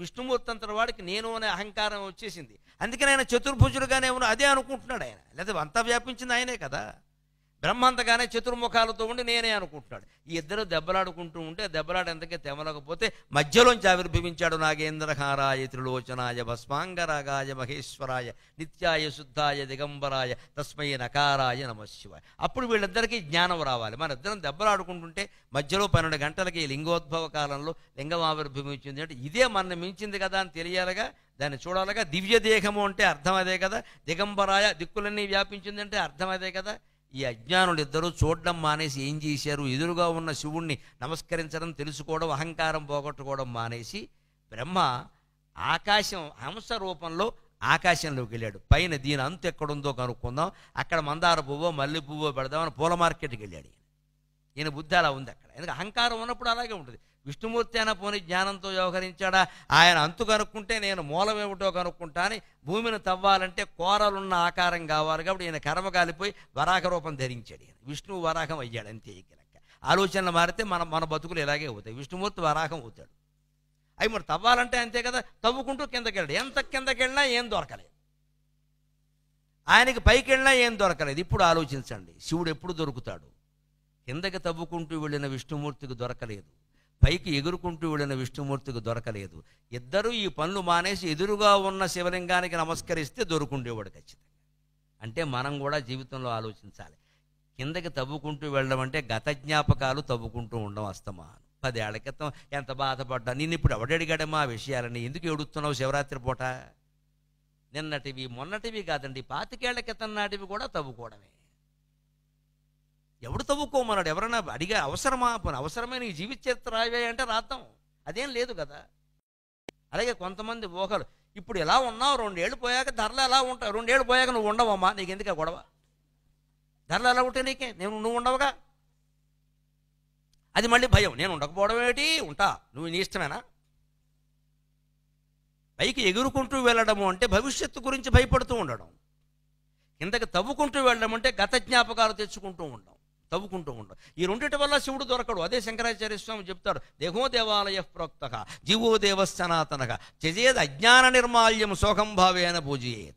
విష్ణుమూర్తి అంతటి వాడికి నేను అనే అహంకారం వచ్చేసింది అందుకని ఆయన చతుర్భుజుడుగానే ఉన్న అదే అనుకుంటున్నాడు ఆయన లేదా అంతా వ్యాపించింది ఆయనే కదా బ్రహ్మంతగానే చతుర్ముఖాలతో ఉండి నేనే అనుకుంటున్నాడు ఈ ఇద్దరు దెబ్బలాడుకుంటూ ఉంటే దెబ్బలాడు ఎంతకే తెమలకపోతే మధ్యలోంచి ఆవిర్భవించాడు నాగేంద్రహారాయ త్రిలోచనాయ భస్మాంగరాగాయ మహేశ్వరాయ నిత్యాయ శుద్ధాయ దిగంబరాయ తస్మయ నకారాయ నమశివాయ అప్పుడు వీళ్ళిద్దరికీ జ్ఞానం రావాలి మన ఇద్దరం దెబ్బలాడుకుంటుంటే మధ్యలో పన్నెండు గంటలకి లింగోద్భవ కాలంలో లింగం ఆవిర్భవించింది అంటే ఇదే మన మించింది కదా అని తెలియాలగా దాన్ని చూడాలగా దివ్య దేహము అంటే అర్థం అదే కదా దిగంబరాయ దిక్కులన్నీ వ్యాపించిందంటే అర్థం అదే కదా ఈ అజ్ఞానులు ఇద్దరూ చూడడం మానేసి ఏం చేశారు ఎదురుగా ఉన్న శివుణ్ణి నమస్కరించడం తెలుసుకోవడం అహంకారం పోగొట్టుకోవడం మానేసి బ్రహ్మ ఆకాశం హంస రూపంలో ఆకాశంలోకి వెళ్ళాడు పైన దీని అంత ఎక్కడుందో కనుక్కుందాం అక్కడ మందార పువ్వో మల్లె పువ్వో పెడదామని పూల మార్కెట్కి వెళ్ళాడు ఈయన బుద్ధి అలా ఉంది అక్కడ ఎందుకంటే అహంకారం ఉన్నప్పుడు అలాగే ఉంటుంది విష్ణుమూర్తి అయినా పోని జ్ఞానంతో వ్యవహరించాడా ఆయన అంతు కనుక్కుంటే నేను మూలమేమిటో కనుక్కుంటా అని భూమిని తవ్వాలంటే కోరలున్న ఆకారం కావాలి కాబట్టి ఈయన కర్మ కాలిపోయి వరాహ రూపం ధరించాడు ఈయన విష్ణువు వరాహం అయ్యాడు అంతే ఇక్కడ ఆలోచనలు మారితే మన మన బతుకులు ఇలాగే అవుతాయి విష్ణుమూర్తి వరాహం అవుతాడు అవి మరి తవ్వాలంటే అంతే కదా తవ్వుకుంటూ కిందకెళ్ళడు ఎంత కిందకెళ్ళినా ఏం దొరకలేదు ఆయనకి పైకి వెళ్ళినా ఏం దొరకలేదు ఇప్పుడు ఆలోచించండి శివుడు ఎప్పుడు దొరుకుతాడు కిందకి తవ్వుకుంటూ వెళ్ళిన విష్ణుమూర్తికి దొరకలేదు పైకి ఎగురుకుంటూ వెళ్ళిన విష్ణుమూర్తికి దొరకలేదు ఇద్దరూ ఈ పనులు మానేసి ఎదురుగా ఉన్న శివలింగానికి నమస్కరిస్తే దొరుకుండేవాడు ఖచ్చితంగా అంటే మనం కూడా జీవితంలో ఆలోచించాలి కిందకి తవ్వుకుంటూ వెళ్ళడం అంటే గత జ్ఞాపకాలు తవ్వుకుంటూ ఉండడం అస్తమాను పదేళ్ల క్రితం ఎంత బాధపడ్డా నేను ఇప్పుడు ఎవడడిగాడమ్మా మా విషయాలని ఎందుకు ఏడుస్తున్నావు శివరాత్రి పూట నిన్నటివి మొన్నటివి కాదండి పాతికేళ్ల క్రితం నాటివి కూడా తవ్వుకోవడమే ఎవడు తవ్వుకోమన్నాడు ఎవరైనా అడిగే అవసరమా అవసరమే ఈ జీవిత చరిత్ర అంటే రాద్దాం అదేం లేదు కదా అలాగే కొంతమంది ఊహలు ఇప్పుడు ఎలా ఉన్నావు రెండేళ్ళు పోయాక ధరలు ఎలా ఉంటావు రెండేళ్ళు పోయాక నువ్వు ఉండవమ్మా నీకు ఎందుకు గొడవ ధరలు ఎలా ఉంటే నీకే నేను నువ్వు ఉండవుగా అది మళ్ళీ భయం నేను ఉండకపోవడం ఏమిటి ఉంటా నువ్వు నీ ఇష్టమేనా పైకి ఎగురుకుంటూ వెళ్ళడము అంటే భవిష్యత్తు గురించి భయపడుతూ ఉండడం కిందకి తవ్వుకుంటూ వెళ్ళడం అంటే గత జ్ఞాపకాలు తెచ్చుకుంటూ ఉండడం తవ్వుకుంటూ ఉంటాం ఈ రెండింటి వల్ల శివుడు దొరకడు అదే శంకరాచార్య స్వామి చెప్తారు దేహో దేవాలయ ప్రోక్త జీవో దేవస్థనాతనక చేసేది అజ్ఞాన నిర్మాల్యం శోకం భావేన పూజయేత్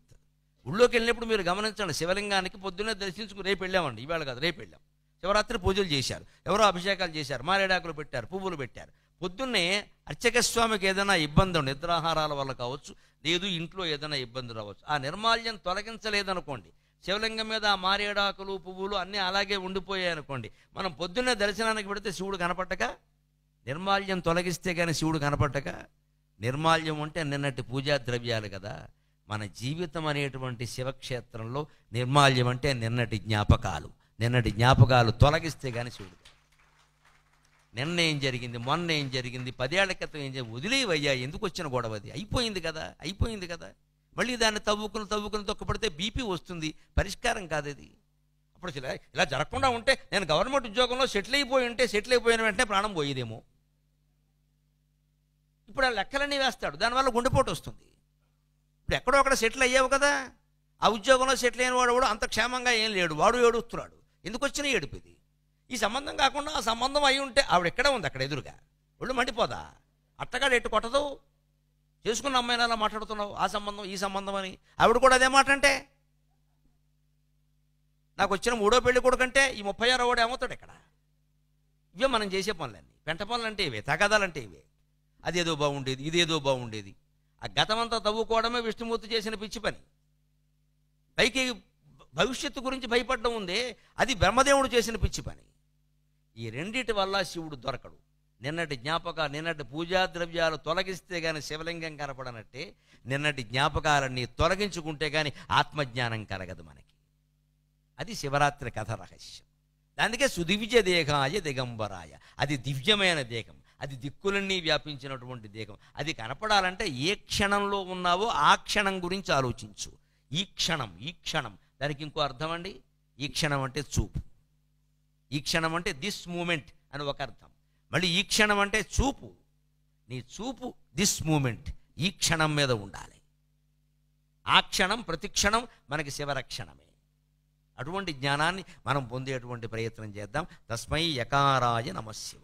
ఉళ్ళోకి వెళ్ళినప్పుడు మీరు గమనించండి శివలింగానికి పొద్దున్నే దర్శించుకుని రేపు వెళ్ళామండి ఈవేళ కాదు రేపు వెళ్ళాం శివరాత్రి పూజలు చేశారు ఎవరో అభిషేకాలు చేశారు మారేడాకులు పెట్టారు పువ్వులు పెట్టారు పొద్దున్నే స్వామికి ఏదైనా ఇబ్బంది ఉండి నిద్రాహారాల వల్ల కావచ్చు లేదు ఇంట్లో ఏదైనా ఇబ్బంది రావచ్చు ఆ నిర్మాల్యం తొలగించలేదనుకోండి శివలింగం మీద ఆ మారేడాకులు పువ్వులు అన్నీ అలాగే ఉండిపోయాయి అనుకోండి మనం పొద్దున్నే దర్శనానికి పెడితే శివుడు కనపట్టక నిర్మాల్యం తొలగిస్తే కానీ శివుడు కనపట్టక నిర్మాల్యం అంటే నిన్నటి పూజా ద్రవ్యాలు కదా మన జీవితం అనేటువంటి శివక్షేత్రంలో నిర్మాల్యం అంటే నిన్నటి జ్ఞాపకాలు నిన్నటి జ్ఞాపకాలు తొలగిస్తే కానీ శివుడు నిన్న ఏం జరిగింది మొన్న ఏం జరిగింది పదేళ్ల క్రితం ఏం జరిగింది వదిలేవయ్యా ఎందుకు వచ్చిన గొడవది అయిపోయింది కదా అయిపోయింది కదా మళ్ళీ దాన్ని తవ్వుకుని తవ్వుకుని తొక్కపడితే బీపీ వస్తుంది పరిష్కారం కాదు అది అప్పుడు ఇలా ఇలా జరగకుండా ఉంటే నేను గవర్నమెంట్ ఉద్యోగంలో సెటిల్ అయిపోయి ఉంటే సెటిల్ అయిపోయిన వెంటనే ప్రాణం పోయేదేమో ఇప్పుడు ఆ లెక్కలన్నీ వేస్తాడు దానివల్ల గుండెపోటు వస్తుంది ఇప్పుడు ఎక్కడో అక్కడ సెటిల్ అయ్యావు కదా ఆ ఉద్యోగంలో సెటిల్ అయిన వాడు కూడా అంత క్షేమంగా ఏం లేడు వాడు ఏడుస్తున్నాడు ఎందుకు వచ్చిన ఏడుపు ఇది ఈ సంబంధం కాకుండా ఆ సంబంధం అయి ఉంటే ఆవిడ ఎక్కడ ఉంది అక్కడ ఎదురుగా ఒళ్ళు మండిపోదా అట్టగా ఎట్టు కొట్టదు చేసుకున్న అమ్మాయిని అలా మాట్లాడుతున్నావు ఆ సంబంధం ఈ సంబంధం అని ఆవిడ కూడా అదే మాట అంటే నాకు వచ్చిన మూడో పెళ్లి కొడుకంటే ఈ ముప్పై ఆరో వాడు ఏమవుతాడు ఇక్కడ ఇవే మనం చేసే పనులన్నీ పెంట పనులు అంటే ఇవే అంటే ఇవే అదేదో బాగుండేది ఇదేదో బాగుండేది ఆ గతమంతా తవ్వుకోవడమే విష్ణుమూర్తి చేసిన పిచ్చి పని పైకి భవిష్యత్తు గురించి భయపడడం ఉందే అది బ్రహ్మదేవుడు చేసిన పిచ్చి పని ఈ రెండిటి వల్ల శివుడు దొరకడు నిన్నటి జ్ఞాపక నిన్నటి పూజా ద్రవ్యాలు తొలగిస్తే కానీ శివలింగం కనపడనట్టే నిన్నటి జ్ఞాపకాలన్నీ తొలగించుకుంటే కానీ ఆత్మజ్ఞానం కలగదు మనకి అది శివరాత్రి కథ రహస్యం దానికే సుదివ్య దేహాయ దిగంబరాయ అది దివ్యమైన దేహం అది దిక్కులన్నీ వ్యాపించినటువంటి దేహం అది కనపడాలంటే ఏ క్షణంలో ఉన్నావో ఆ క్షణం గురించి ఆలోచించు ఈ క్షణం ఈ క్షణం దానికి ఇంకో అర్థం అండి ఈ క్షణం అంటే చూపు ఈ క్షణం అంటే దిస్ మూమెంట్ అని ఒక అర్థం మళ్ళీ ఈ క్షణం అంటే చూపు నీ చూపు దిస్ మూమెంట్ ఈ క్షణం మీద ఉండాలి ఆ క్షణం ప్రతి క్షణం మనకి శివరక్షణమే అటువంటి జ్ఞానాన్ని మనం పొందేటువంటి ప్రయత్నం చేద్దాం తస్మై యకారాయ నమశివ